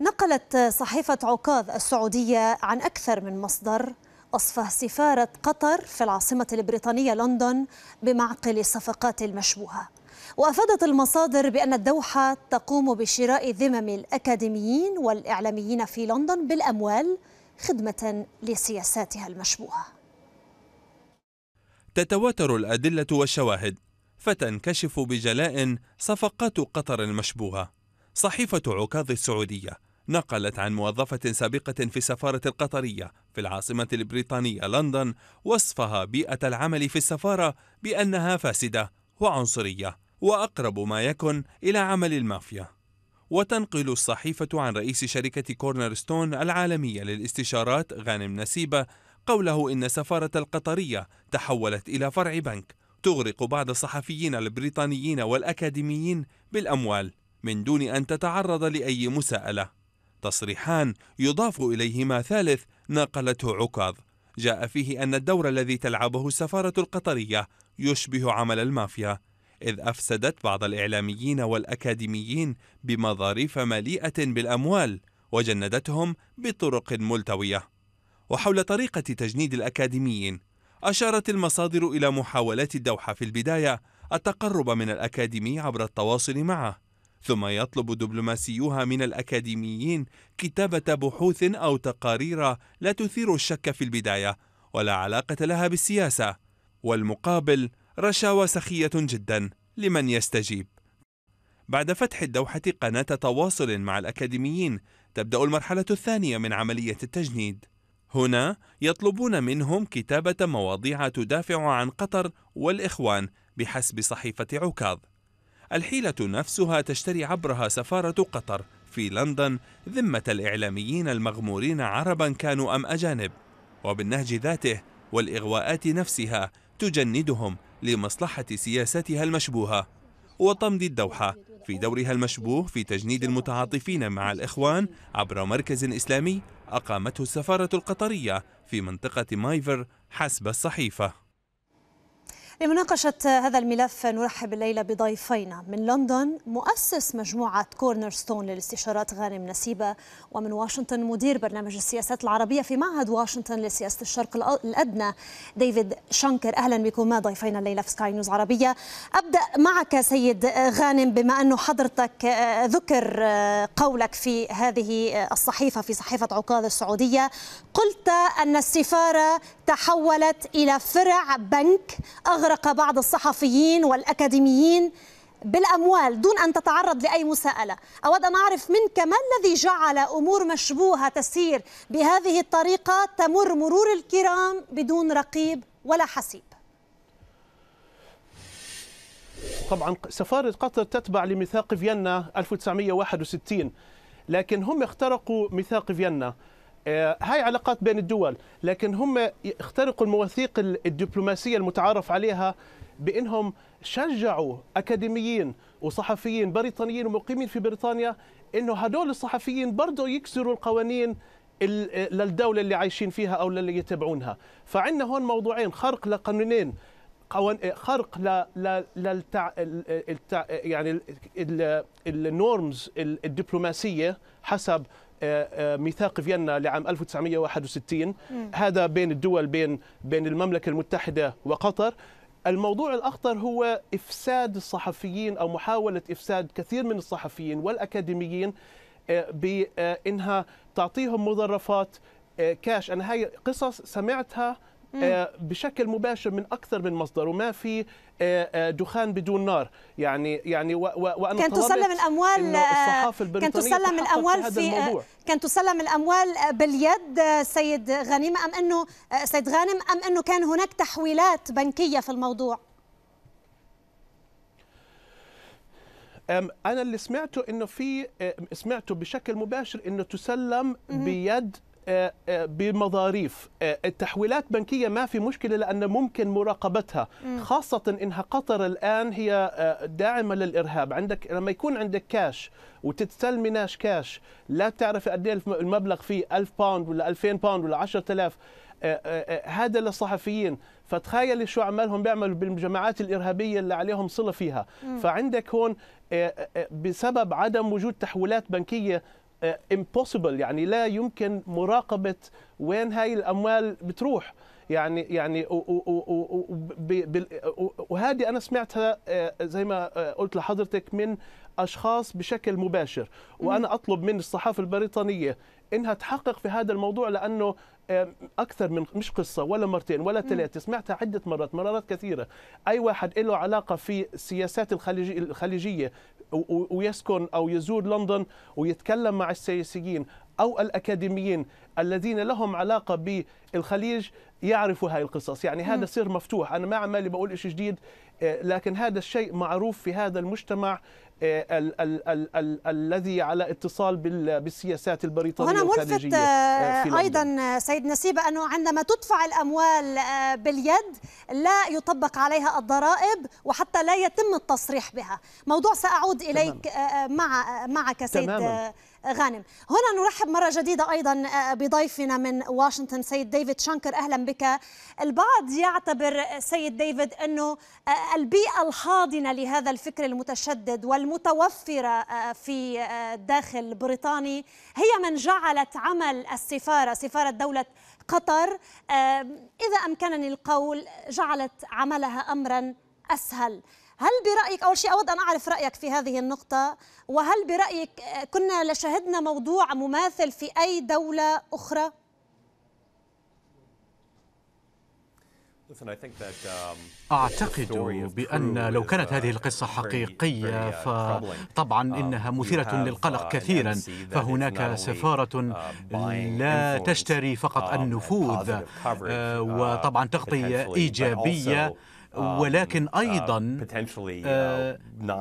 نقلت صحيفة عكاظ السعودية عن أكثر من مصدر أصفه سفارة قطر في العاصمة البريطانية لندن بمعقل الصفقات المشبوهة وأفادت المصادر بأن الدوحة تقوم بشراء ذمم الأكاديميين والإعلاميين في لندن بالأموال خدمة لسياساتها المشبوهة تتواتر الأدلة والشواهد فتنكشف بجلاء صفقات قطر المشبوهة صحيفة عكاظ السعودية نقلت عن موظفة سابقة في السفارة القطرية في العاصمة البريطانية لندن وصفها بيئة العمل في السفارة بأنها فاسدة وعنصرية وأقرب ما يكن إلى عمل المافيا وتنقل الصحيفة عن رئيس شركة كورنر ستون العالمية للاستشارات غانم نسيبة قوله إن سفارة القطرية تحولت إلى فرع بنك تغرق بعض الصحفيين البريطانيين والأكاديميين بالأموال من دون أن تتعرض لأي مساءلة تصريحان يضاف إليهما ثالث نقلته عكاظ جاء فيه أن الدور الذي تلعبه السفارة القطرية يشبه عمل المافيا إذ أفسدت بعض الإعلاميين والأكاديميين بمظاريف مليئة بالأموال وجندتهم بطرق ملتوية وحول طريقة تجنيد الأكاديميين أشارت المصادر إلى محاولات الدوحة في البداية التقرب من الأكاديمي عبر التواصل معه ثم يطلب دبلوماسيوها من الأكاديميين كتابة بحوث أو تقارير لا تثير الشك في البداية ولا علاقة لها بالسياسة والمقابل رشاوى سخية جدا لمن يستجيب بعد فتح الدوحة قناة تواصل مع الأكاديميين تبدأ المرحلة الثانية من عملية التجنيد هنا يطلبون منهم كتابة مواضيع تدافع عن قطر والإخوان بحسب صحيفة عكاظ الحيلة نفسها تشتري عبرها سفارة قطر في لندن ذمة الإعلاميين المغمورين عربا كانوا أم أجانب وبالنهج ذاته والإغواءات نفسها تجندهم لمصلحة سياستها المشبوهة وطمد الدوحة في دورها المشبوه في تجنيد المتعاطفين مع الإخوان عبر مركز إسلامي أقامته السفارة القطرية في منطقة مايفر حسب الصحيفة لمناقشة هذا الملف نرحب الليلة بضيفينا من لندن مؤسس مجموعة كورنر ستون للاستشارات غانم نسيبة ومن واشنطن مدير برنامج السياسات العربية في معهد واشنطن لسياسة الشرق الأدنى ديفيد شنكر أهلا بكما ضيفينا الليلة في سكاي نيوز عربية أبدأ معك سيد غانم بما أنه حضرتك آه، ذكر آه، قولك في هذه آه، الصحيفة في صحيفة عكاظ السعودية قلت أن السفارة تحولت إلى فرع بنك أغرق بعض الصحفيين والأكاديميين بالأموال دون أن تتعرض لأي مساءلة أود أن أعرف منك ما الذي جعل أمور مشبوهة تسير بهذه الطريقة تمر مرور الكرام بدون رقيب ولا حسيب طبعا سفارة قطر تتبع لميثاق فيينا 1961 لكن هم اخترقوا ميثاق فيينا آه، هاي علاقات بين الدول لكن هم اخترقوا المواثيق الدبلوماسية المتعارف عليها بأنهم شجعوا أكاديميين وصحفيين بريطانيين ومقيمين في بريطانيا أنه هدول الصحفيين برضه يكسروا القوانين آه، للدولة اللي عايشين فيها أو اللي يتبعونها فعندنا هون موضوعين خرق لقانونين آه، خرق ل للتع... التع... يعني النورمز الدبلوماسيه حسب آه، آه، ميثاق فيينا لعام 1961 م. هذا بين الدول بين بين المملكه المتحده وقطر الموضوع الأخطر هو إفساد الصحفيين أو محاولة إفساد كثير من الصحفيين والأكاديميين آه، بأنها تعطيهم مظرفات كاش أنا هاي قصص سمعتها آه، بشكل مباشر من اكثر من مصدر وما في آه، آه، دخان بدون نار يعني يعني وانا كان تسلم الاموال كان تسلم الاموال في كان تسلم الاموال باليد سيد غنيمه ام انه سيد غانم ام انه كان هناك تحويلات بنكيه في الموضوع انا اللي سمعته انه في سمعته بشكل مباشر انه تسلم بيد آه، آه، بمظاريف آه، التحويلات بنكية ما في مشكلة لأن ممكن مراقبتها خاصة إنها قطر الآن هي داعمة للإرهاب عندك لما يكون عندك كاش وتتسلمناش كاش لا تعرف قد إيه المبلغ فيه 1000 باوند ولا 2000 باوند ولا 10000 هذا للصحفيين فتخيل شو عملهم بيعملوا بالجماعات الارهابيه اللي عليهم صله فيها فعندك هون بسبب عدم وجود تحويلات بنكيه امبوسيبل آه، يعني لا يمكن مراقبه وين هاي الاموال بتروح يعني يعني وهذه انا سمعتها آه، زي ما آه، قلت لحضرتك من اشخاص بشكل مباشر وانا اطلب من الصحافه البريطانيه انها تحقق في هذا الموضوع لانه اكثر من مش قصه ولا مرتين ولا ثلاثه سمعتها عده مرات مرات كثيره اي واحد له علاقه في السياسات الخليجيه ويسكن أو يزور لندن ويتكلم مع السياسيين أو الأكاديميين الذين لهم علاقة بالخليج يعرفوا هاي القصص يعني هذا سر مفتوح أنا ما عمالي بقول إشي جديد آه، لكن هذا الشيء معروف في هذا المجتمع ال ال ال ال الذي على اتصال بالسياسات البريطانية وهنا ملفت أيضا سيد نسيب أنه عندما تدفع الأموال باليد لا يطبق عليها الضرائب وحتى لا يتم التصريح بها موضوع سأعود إليك تمام. مع معك سيد تمام. غانم هنا نرحب مرة جديدة أيضا آه، بضيفنا من واشنطن سيد ديفيد شانكر أهلا بك البعض يعتبر سيد ديفيد أنه آه، البيئة الحاضنة لهذا الفكر المتشدد والمتوفرة آه، في داخل بريطاني هي من جعلت عمل السفارة سفارة دولة قطر إذا أمكنني القول جعلت عملها أمرا أسهل هل برأيك أول شيء أود أن أعرف رأيك في هذه النقطة وهل برأيك آه، كنا لشهدنا موضوع مماثل في أي دولة أخرى؟ um, أعتقد بأن لو كانت uh, هذه القصة حقيقية فطبعا um, إنها مثيرة للقلق uh, كثيرا فهناك سفارة uh, لا تشتري فقط um, النفوذ آه، وطبعا تغطية إيجابية Um, ولكن uh, أيضا uh,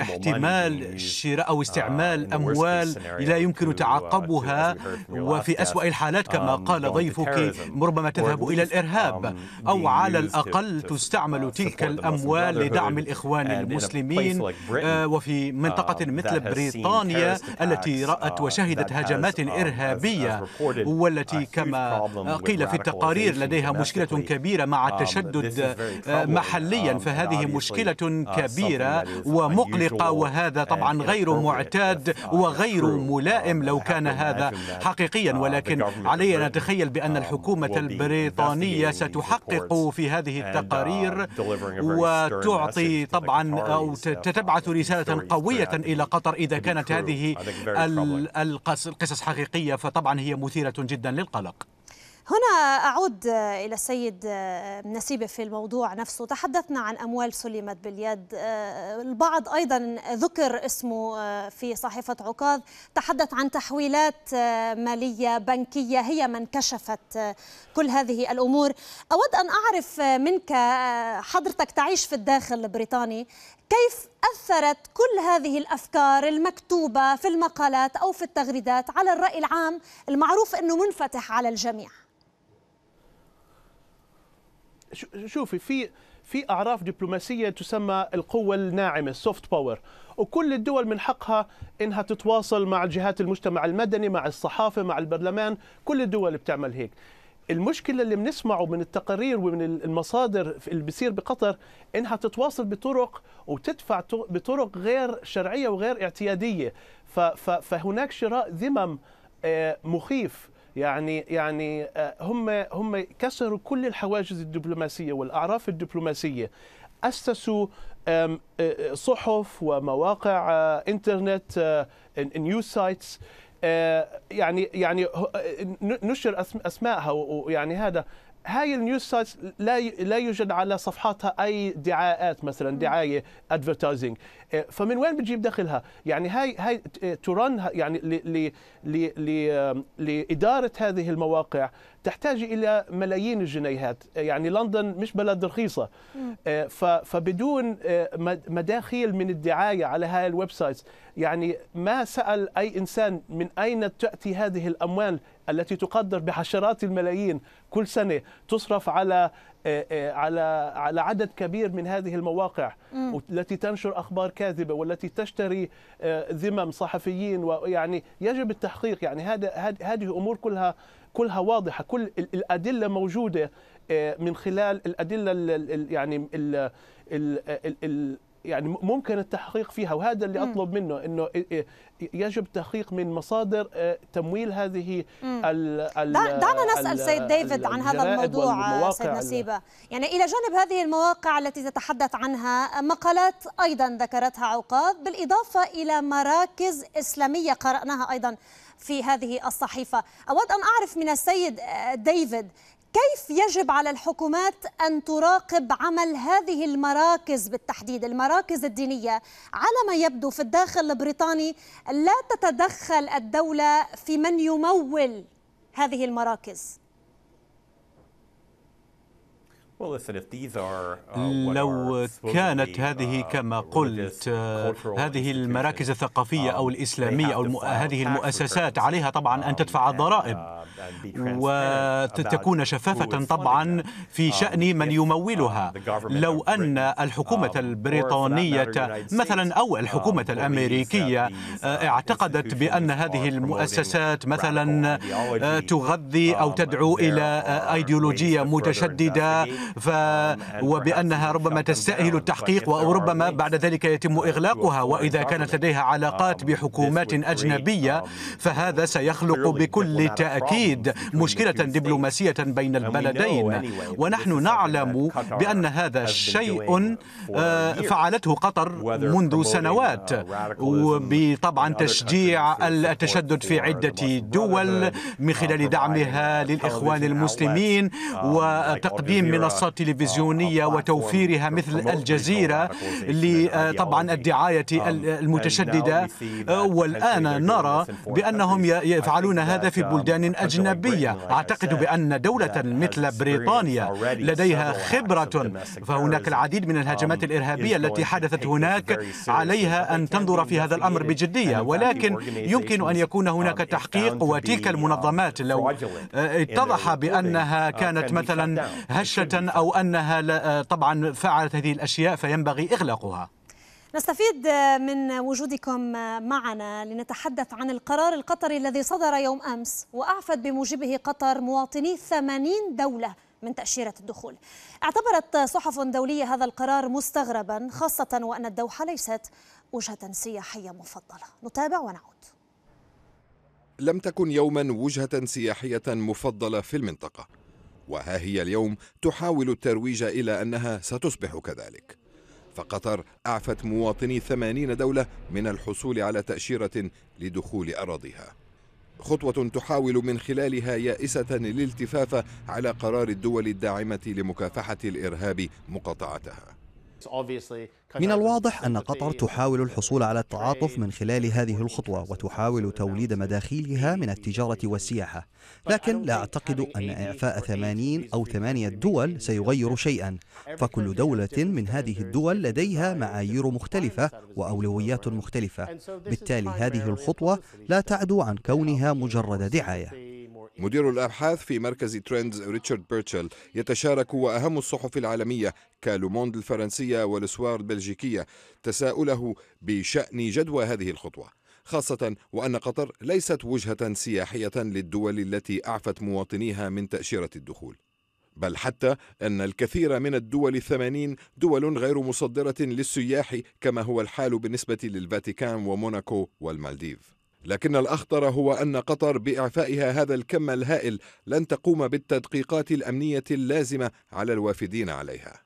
احتمال شراء أو استعمال uh, أموال لا يمكن تعقبها وفي أسوأ الحالات كما um, قال ضيفك ربما تذهب إلى الإرهاب um, أو على الأقل تستعمل تلك الأموال لدعم الإخوان المسلمين وفي منطقة مثل بريطانيا التي رأت وشهدت هجمات إرهابية والتي كما قيل في التقارير لديها مشكلة كبيرة مع التشدد آه، مع محليا آه، فهذه آه، مشكلة آه، كبيرة ومقلقة وهذا طبعا غير معتاد وغير ملائم لو كان هذا حقيقيا ولكن علينا أن نتخيل بأن الحكومة البريطانية ستحقق في هذه التقارير uh, وتعطي طبعا أو uh, تبعث رسالة قوية إلى قطر إذا كانت هذه القصص حقيقية فطبعا هي مثيرة جدا للقلق هنا أعود إلى السيد نسيبة في الموضوع نفسه تحدثنا عن أموال سلمت باليد البعض أيضا ذكر اسمه في صحيفة عكاظ تحدث عن تحويلات مالية بنكية هي من كشفت كل هذه الأمور أود أن أعرف منك حضرتك تعيش في الداخل البريطاني كيف أثرت كل هذه الأفكار المكتوبة في المقالات أو في التغريدات على الرأي العام المعروف أنه منفتح على الجميع شوفي في في اعراف دبلوماسيه تسمى القوه الناعمه السوفت باور وكل الدول من حقها انها تتواصل مع جهات المجتمع المدني مع الصحافه مع البرلمان كل الدول بتعمل هيك المشكله اللي بنسمعه من التقارير ومن المصادر اللي بصير بقطر انها تتواصل بطرق وتدفع بطرق غير شرعيه وغير اعتياديه فهناك شراء ذمم آه، مخيف يعني يعني آه، هم هم كسروا كل الحواجز الدبلوماسيه والاعراف الدبلوماسيه اسسوا آه، آه، صحف ومواقع انترنت نيوز سايتس يعني يعني نشر اسمائها ويعني هذا هاي النيوز سايتس لا لا يوجد على صفحاتها اي دعاءات مثلا دعايه ادفرتايزنج إيه، فمن وين بتجيب دخلها يعني هاي هاي ترن إيه، يعني ل ل ل لاداره هذه المواقع تحتاج الى ملايين الجنيهات إيه، يعني لندن مش بلد رخيصه فبدون مداخيل من الدعايه على هاي الويب سايتس يعني ما سال اي انسان من اين تاتي هذه الاموال التي تقدر بعشرات الملايين كل سنه تصرف على آه، آه، على على عدد كبير من هذه المواقع التي تنشر اخبار كاذبه والتي تشتري آه، ذمم صحفيين ويعني يجب التحقيق يعني هذا هذه امور كلها كلها واضحه كل الادله موجوده من خلال الادله يعني ال ال ال يعني ممكن التحقيق فيها وهذا اللي اطلب منه انه يجب تحقيق من مصادر آه، تمويل هذه ال دعنا نسال سيد ديفيد عن هذا الموضوع آه، سيد نسيبه يعني الى جانب هذه المواقع التي تتحدث عنها مقالات ايضا ذكرتها عقاب بالاضافه الى مراكز اسلاميه قراناها ايضا في هذه الصحيفه اود ان اعرف من السيد آه، ديفيد كيف يجب على الحكومات أن تراقب عمل هذه المراكز بالتحديد المراكز الدينية على ما يبدو في الداخل البريطاني لا تتدخل الدولة في من يمول هذه المراكز Uh, لو كانت هذه uh, كما قلت uh، هذه المراكز الثقافية أو um, الإسلامية أو هذه المؤسسات عليها طبعا أن um, تدفع الضرائب um, وتكون شفافة طبعا في شأن من يمولها لو أن الحكومة البريطانية مثلا أو الحكومة الأمريكية اعتقدت بأن هذه المؤسسات مثلا آه، تغذي أو تدعو إلى أيديولوجية آه، متشددة ف وبأنها ربما تستأهل التحقيق وربما بعد ذلك يتم إغلاقها وإذا كانت لديها علاقات بحكومات أجنبية فهذا سيخلق بكل تأكيد مشكلة دبلوماسية بين البلدين ونحن نعلم بأن هذا شيء آه، فعلته قطر منذ سنوات وبطبعا تشجيع التشدد في عدة دول من خلال دعمها للإخوان المسلمين وتقديم منصات منصة تلفزيونية وتوفيرها مثل الجزيرة لطبعا آه، الدعاية المتشددة آه، والآن نرى بأنهم يفعلون هذا في um, بلدان أجنبية أعتقد بأن دولة مثل بريطانيا لديها خبرة فهناك العديد من الهجمات um, الإرهابية التي حدثت هناك عليها أن تنظر في هذا الأمر بجدية ولكن يمكن أن يكون هناك um, تحقيق وتلك المنظمات لو آه، اتضح بأنها uh, كانت مثلا هشة أو أنها طبعا فعلت هذه الأشياء فينبغي إغلاقها نستفيد آه، من وجودكم آه، معنا لنتحدث عن القرار القطري الذي صدر يوم أمس وأعفت بموجبه قطر مواطني 80 دولة من تأشيرة الدخول اعتبرت صحف دولية هذا القرار مستغربا خاصة وأن الدوحة ليست وجهة سياحية مفضلة نتابع ونعود لم تكن يوما وجهة سياحية مفضلة في المنطقة وها هي اليوم تحاول الترويج إلى أنها ستصبح كذلك فقطر أعفت مواطني ثمانين دولة من الحصول على تأشيرة لدخول أراضيها خطوة تحاول من خلالها يائسة الالتفاف على قرار الدول الداعمة لمكافحة الإرهاب مقاطعتها من الواضح أن قطر تحاول الحصول على التعاطف من خلال هذه الخطوة وتحاول توليد مداخيلها من التجارة والسياحة لكن لا أعتقد أن إعفاء 80 أو 8 دول سيغير شيئا فكل دولة من هذه الدول لديها معايير مختلفة وأولويات مختلفة بالتالي هذه الخطوة لا تعدو عن كونها مجرد دعاية مدير الأبحاث في مركز ترندز ريتشارد بيرتشل يتشارك وأهم الصحف العالمية كالوموند الفرنسية والسوار البلجيكية تساؤله بشأن جدوى هذه الخطوة خاصة وأن قطر ليست وجهة سياحية للدول التي أعفت مواطنيها من تأشيرة الدخول بل حتى أن الكثير من الدول الثمانين دول غير مصدرة للسياح كما هو الحال بالنسبة للفاتيكان وموناكو والمالديف لكن الأخطر هو أن قطر بإعفائها هذا الكم الهائل لن تقوم بالتدقيقات الأمنية اللازمة على الوافدين عليها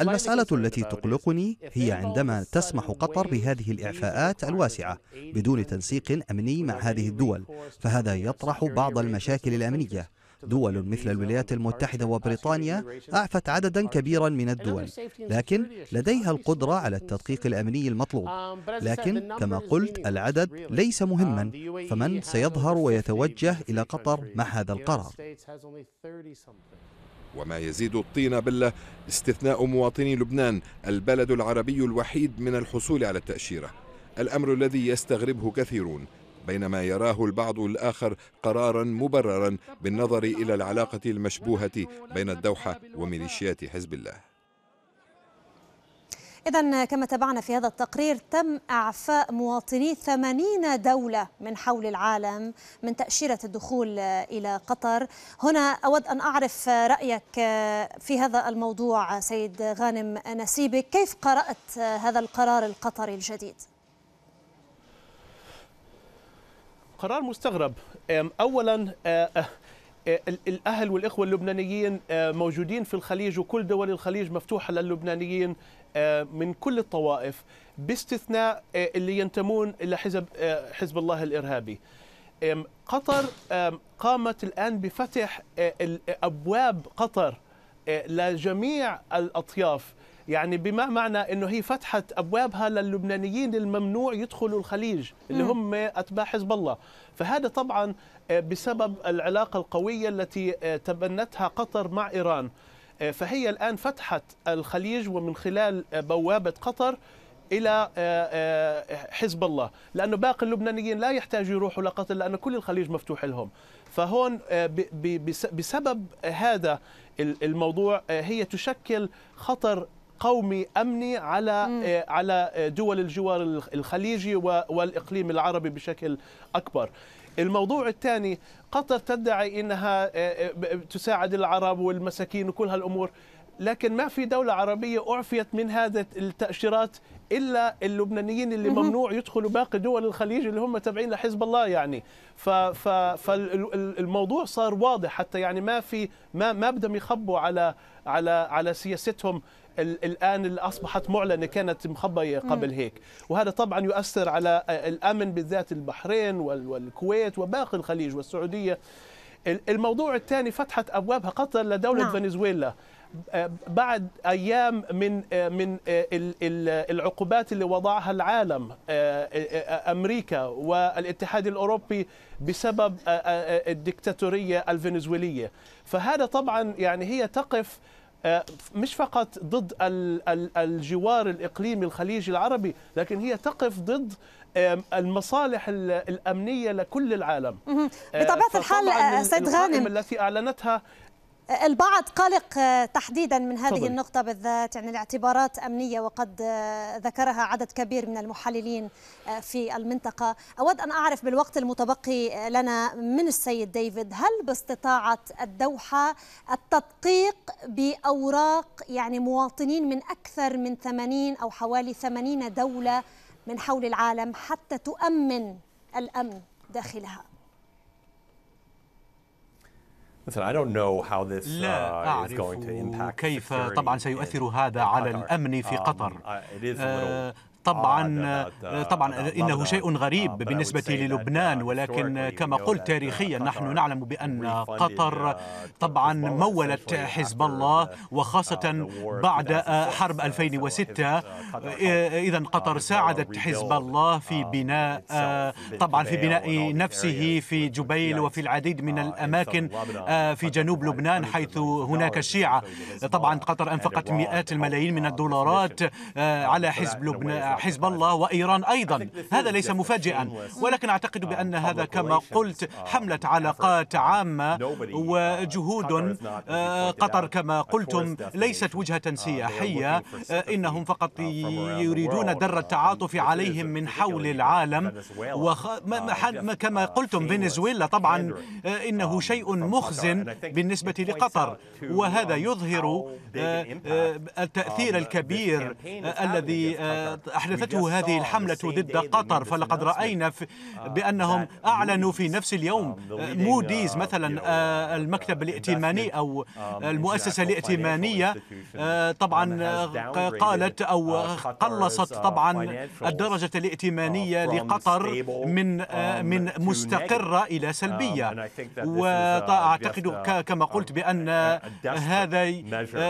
المسألة التي تقلقني هي عندما تسمح قطر بهذه الإعفاءات الواسعة بدون تنسيق أمني مع هذه الدول، فهذا يطرح بعض المشاكل الأمنية، دول مثل الولايات المتحدة وبريطانيا أعفت عددا كبيرا من الدول لكن لديها القدرة على التدقيق الأمني المطلوب لكن كما قلت العدد ليس مهما فمن سيظهر ويتوجه إلى قطر مع هذا القرار وما يزيد الطين بلة استثناء مواطني لبنان البلد العربي الوحيد من الحصول على التأشيرة الأمر الذي يستغربه كثيرون بينما يراه البعض الآخر قرارا مبررا بالنظر إلى العلاقة المشبوهة بين الدوحة وميليشيات حزب الله إذا كما تابعنا في هذا التقرير تم إعفاء مواطني 80 دولة من حول العالم من تأشيرة الدخول إلى قطر هنا أود أن أعرف رأيك في هذا الموضوع سيد غانم نسيبك كيف قرأت هذا القرار القطري الجديد؟ قرار مستغرب اولا أه، أه، أه، الاهل والاخوه اللبنانيين موجودين في الخليج وكل دول الخليج مفتوحه للبنانيين من كل الطوائف باستثناء اللي ينتمون الى حزب حزب الله الارهابي. قطر قامت الان بفتح ابواب قطر لجميع الاطياف يعني بما معنى انه هي فتحت ابوابها للبنانيين الممنوع يدخلوا الخليج اللي هم اتباع حزب الله فهذا طبعا آه، بسبب العلاقه القويه التي آه، تبنتها قطر مع ايران آه، فهي الان فتحت الخليج ومن خلال بوابه قطر الى حزب الله لانه باقي اللبنانيين لا يحتاجوا يروحوا لقطر لانه كل الخليج مفتوح لهم فهون بسبب هذا الموضوع هي تشكل خطر قومي امني على م. آه، على آه، دول الجوار الخليجي والاقليم العربي بشكل اكبر. الموضوع الثاني قطر تدعي انها آه، تساعد العرب والمساكين وكل هالامور لكن ما في دولة عربية أعفيت من هذا التأشيرات إلا اللبنانيين اللي ممنوع يدخلوا باقي دول الخليج اللي هم تابعين لحزب الله يعني فالموضوع صار واضح حتى يعني ما في ما ما بدهم يخبوا على على على سياستهم الآن اللي أصبحت معلنة كانت مخبية قبل هيك وهذا طبعا يؤثر على آه، الأمن بالذات البحرين والكويت وباقي الخليج والسعودية الموضوع الثاني فتحت أبوابها قطر لدولة نعم. فنزويلا آه، بعد ايام من آه، من العقوبات اللي وضعها العالم امريكا والاتحاد الاوروبي بسبب الدكتاتوريه الفنزويليه فهذا طبعا يعني هي تقف آه، مش فقط ضد الجوار الإقليمي الخليجي العربي لكن هي تقف ضد المصالح الأمنية لكل العالم آه، بطبيعة الحال سيد غانم التي أعلنتها البعض قلق آه، تحديدا من هذه طبعا. النقطة بالذات يعني الاعتبارات أمنية وقد آه، ذكرها عدد كبير من المحللين آه، في المنطقة أود أن أعرف بالوقت المتبقي لنا من السيد ديفيد هل باستطاعة الدوحة التدقيق بأوراق يعني مواطنين من أكثر من 80 أو حوالي 80 دولة من حول العالم حتى تؤمن الأمن داخلها؟ Listen, I don't know how this لا أعرف is going to impact كيف طبعا سيؤثر هذا على الأمن في قطر. طبعا آه، آه، طبعا انه شيء غريب بالنسبه للبنان ولكن كما قلت تاريخيا نحن نعلم بان قطر طبعا مولت حزب الله آه، وخاصه بعد حرب 2006 اذا قطر ساعدت حزب الله في بناء طبعا في بناء نفسه في جبيل وفي العديد من الاماكن في جنوب لبنان حيث هناك الشيعه طبعا قطر انفقت مئات الملايين من الدولارات على حزب لبنان حزب الله وإيران أيضا هذا ليس مفاجئا ولكن أعتقد آه، بأن هذا كما قلت آه، حملة علاقات عامة وجهود uh, آه، قطر كما قلتم ليست uh, وجهة سياحية uh، إنهم فقط يريدون در التعاطف عليهم من حول العالم كما قلتم فنزويلا طبعا إنه um, شيء مخزن بالنسبة لقطر وهذا um, يظهر التأثير الكبير الذي أحدثته هذه الحملة ضد قطر فلقد رأينا آه، بأنهم أعلنوا في نفس اليوم آه، آه، موديز مثلا المكتب الائتماني أو المؤسسة الائتمانية طبعا قالت أو قلصت طبعا الدرجة الائتمانية لقطر من من مستقرة إلى سلبية um, uh, وأعتقد uh, كما قلت بأن هذا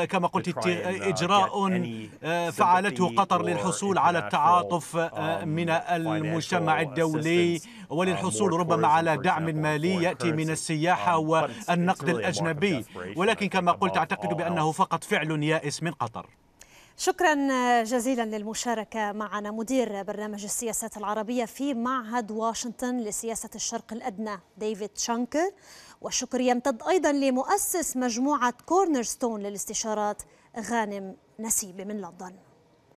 كما قلت إجراء uh, فعلته قطر للحصول على التعاطف آه، um, من المجتمع الدولي um, وللحصول ربما على دعم مالي يأتي من السياحة um, والنقد الأجنبي ولكن كما قلت أعتقد بأنه فقط فعل يائس من قطر شكرا آه، جزيلا للمشاركة معنا مدير برنامج السياسات العربية في معهد واشنطن لسياسة الشرق الأدنى ديفيد شانكر والشكر يمتد أيضا لمؤسس مجموعة كورنرستون للاستشارات غانم نسيب من لندن